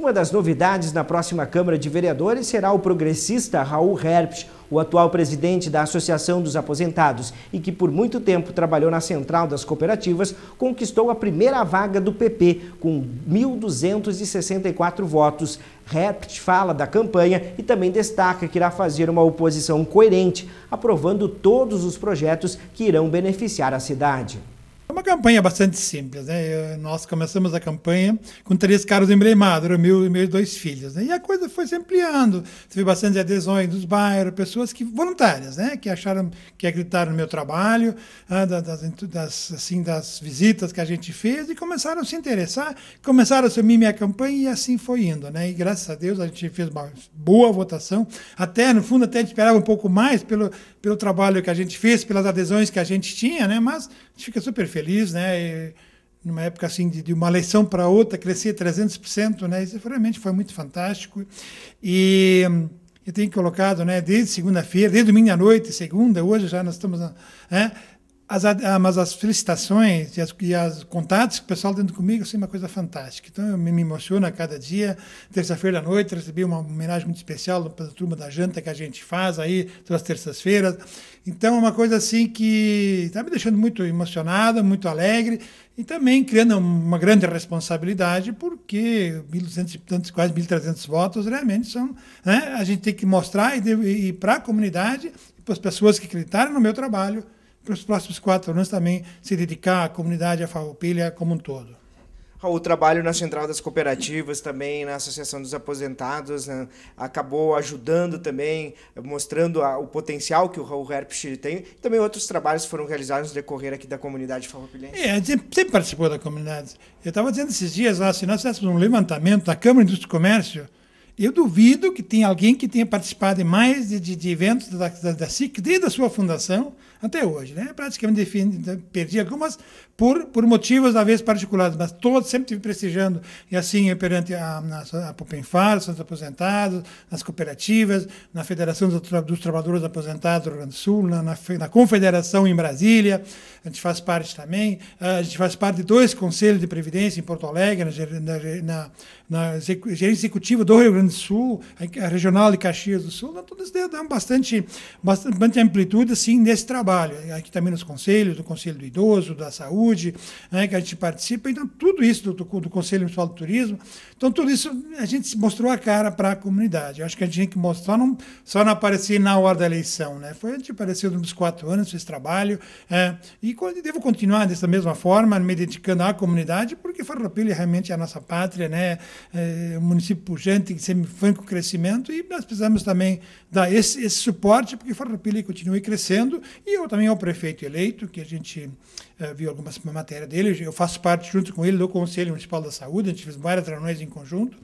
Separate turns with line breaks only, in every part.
Uma das novidades na próxima Câmara de Vereadores será o progressista Raul Herpes, o atual presidente da Associação dos Aposentados e que por muito tempo trabalhou na Central das Cooperativas, conquistou a primeira vaga do PP com 1.264 votos. Rept fala da campanha e também destaca que irá fazer uma oposição coerente, aprovando todos os projetos que irão beneficiar a cidade
uma campanha bastante simples. Né? Eu, nós começamos a campanha com três caras emblemados, eram meu e meus dois filhos. Né? E a coisa foi se ampliando. Teve bastante adesões dos bairros, pessoas que voluntárias, né? que acharam, que acreditaram no meu trabalho, ah, das, das, assim, das visitas que a gente fez e começaram a se interessar, começaram a assumir minha campanha e assim foi indo. Né? E graças a Deus a gente fez uma boa votação. Até, no fundo, até a gente esperava um pouco mais pelo, pelo trabalho que a gente fez, pelas adesões que a gente tinha, né? mas a gente fica super feliz feliz, né? E numa época assim de, de uma eleição para outra crescia 300%, né? Isso realmente foi muito fantástico. E eu tenho colocado, né, desde segunda-feira, desde domingo à noite, segunda, hoje já nós estamos né, as, ah, mas as felicitações e, as, e as contatos que o pessoal tendo comigo são uma coisa fantástica. Então, eu me emociono a cada dia. Terça-feira à noite, recebi uma homenagem muito especial para a turma da janta que a gente faz aí, todas as terças-feiras. Então, é uma coisa assim que está me deixando muito emocionado, muito alegre e também criando uma grande responsabilidade, porque 1.200 e tantos, quase 1.300 votos realmente são. Né? A gente tem que mostrar e, e para a comunidade, e para as pessoas que acreditaram no meu trabalho para os próximos quatro anos também se dedicar à comunidade, à farroupilha como um todo.
Raul, o trabalho na Central das Cooperativas também, na Associação dos Aposentados, né, acabou ajudando também, mostrando a, o potencial que o Raul Herpsch tem. Também outros trabalhos foram realizados no decorrer aqui da comunidade farroupilhense.
É, a gente sempre participou da comunidade. Eu estava dizendo esses dias lá, se nós fizéssemos um levantamento da Câmara de Indústria e Comércio, eu duvido que tenha alguém que tenha participado em mais de, de, de eventos da, da, da CIC desde a sua fundação até hoje. Né? Praticamente perdi algumas por, por motivos, às vezes, particulares, mas todos sempre estive prestigiando, e assim, perante a, a, a Popenfar, os aposentados, nas cooperativas, na Federação dos, dos Trabalhadores Aposentados do Rio Grande do Sul, na, na, na, Confederação em Brasília, a gente faz parte também, eh, a gente faz parte de dois conselhos de previdência em Porto Alegre, na, na, na, na gerência executiva do Rio Grande Grande Sul, a regional de Caxias do Sul, né, todas dão bastante, bastante amplitude assim, nesse trabalho. Aqui também nos conselhos, do Conselho do Idoso, da Saúde, né, que a gente participa. Então, tudo isso do, do Conselho Municipal do Turismo. Então, tudo isso a gente mostrou a cara para a comunidade. Eu acho que a gente tinha que mostrar, não, só não aparecer na hora da eleição. Né? Foi, a gente apareceu nos quatro anos, fez trabalho. É, e devo continuar dessa mesma forma, me dedicando à comunidade, porque Farroupilha realmente é a nossa pátria, né? É, é um município pujante que se franco crescimento e nós precisamos também dar esse, esse suporte para que Farroupilha continue crescendo e eu também ao prefeito eleito, que a gente eh, viu algumas matéria dele, eu faço parte junto com ele do Conselho Municipal da Saúde, a gente fez várias reuniões em conjunto,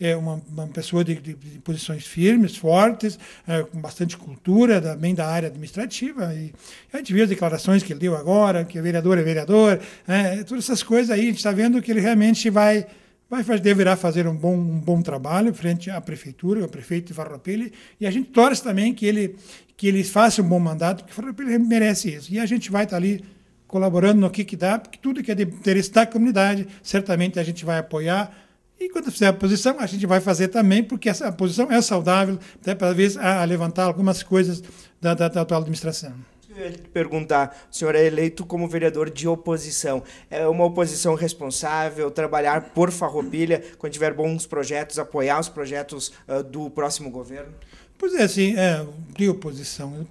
é uma, uma pessoa de, de, de, posições firmes, fortes, eh, com bastante cultura, também da área administrativa e a gente viu as declarações que ele deu agora, que vereador é vereador, né, todas essas coisas aí, a gente está vendo que ele realmente vai vai deverá fazer um bom, um bom trabalho frente à prefeitura, ao prefeito de Farroupilha, e a gente torce também que ele, que ele faça um bom mandato, porque Farroupilha merece isso. E a gente vai estar tá ali colaborando no que, que dá, porque tudo que é de interesse da comunidade, certamente a gente vai apoiar, e quando fizer a posição, a gente vai fazer também, porque essa posição é saudável, até para, às a levantar algumas coisas da, da, da atual administração
que eu ia te perguntar. O senhor é eleito como vereador de oposição. É uma oposição responsável, trabalhar por Farroupilha, quando tiver bons projetos, apoiar os projetos uh, do próximo governo?
Pois é, assim, é, de oposição.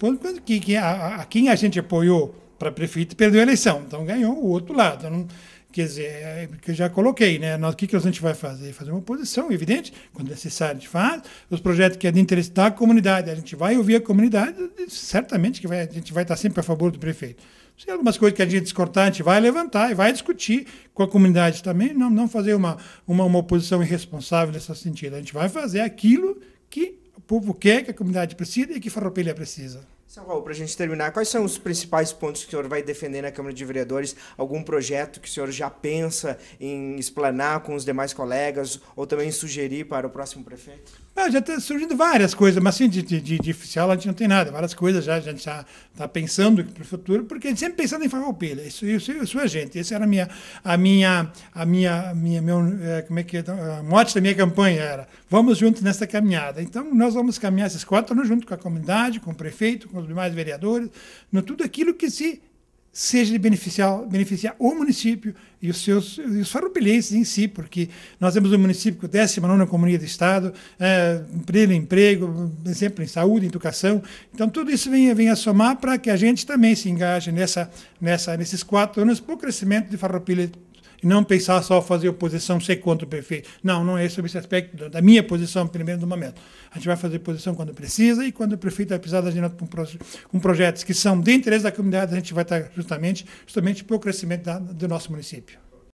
Que, que a, a, quem a gente apoiou para prefeito perdeu a eleição, então ganhou o outro lado. Não, Quer dizer, é, é, que eu já coloquei, né? Nós, o que, que a gente vai fazer? Fazer uma posição, evidente, quando é necessário, a gente faz. Os projetos que é de interesse da comunidade, a gente vai ouvir a comunidade, certamente que vai, a gente vai estar sempre a favor do prefeito. Se algumas coisas que a gente descortar, a gente vai levantar e vai discutir com a comunidade também, não, não fazer uma, uma, uma oposição irresponsável nesse sentido. A gente vai fazer aquilo que o povo quer, que a comunidade precisa e que Farroupilha precisa.
São Paulo, para a gente terminar, quais são os principais pontos que o senhor vai defender na Câmara de Vereadores? Algum projeto que o senhor já pensa em explanar com os demais colegas ou também sugerir para o próximo prefeito?
Ah, já está surgindo várias coisas, mas assim, de, de, de, oficial a gente não tem nada, várias coisas já, a gente já está tá pensando para o futuro, porque a gente sempre pensando em farroupilha, isso, isso, isso é gente, esse era a minha, a minha, a minha, minha meu, é, como é que é, então, mote da minha campanha era, vamos juntos nessa caminhada, então nós vamos caminhar esses quatro anos junto com a comunidade, com o prefeito, com os demais vereadores, no tudo aquilo que se seja de beneficiar, beneficiar o município e os seus e os farroupilenses em si, porque nós temos um município com 19 comunidade de Estado, é, emprego, emprego, exemplo em saúde, em educação. Então, tudo isso vem, vem a somar para que a gente também se engaje nessa, nessa, nesses quatro anos para o crescimento de farroupilha e não pensar só fazer oposição, ser contra o prefeito. Não, não é sobre esse aspecto da minha posição, pelo menos no momento. A gente vai fazer posição quando precisa e quando o prefeito vai precisar da gente com, com projetos que são de interesse da comunidade, a gente vai estar justamente, justamente para o crescimento da, do nosso município.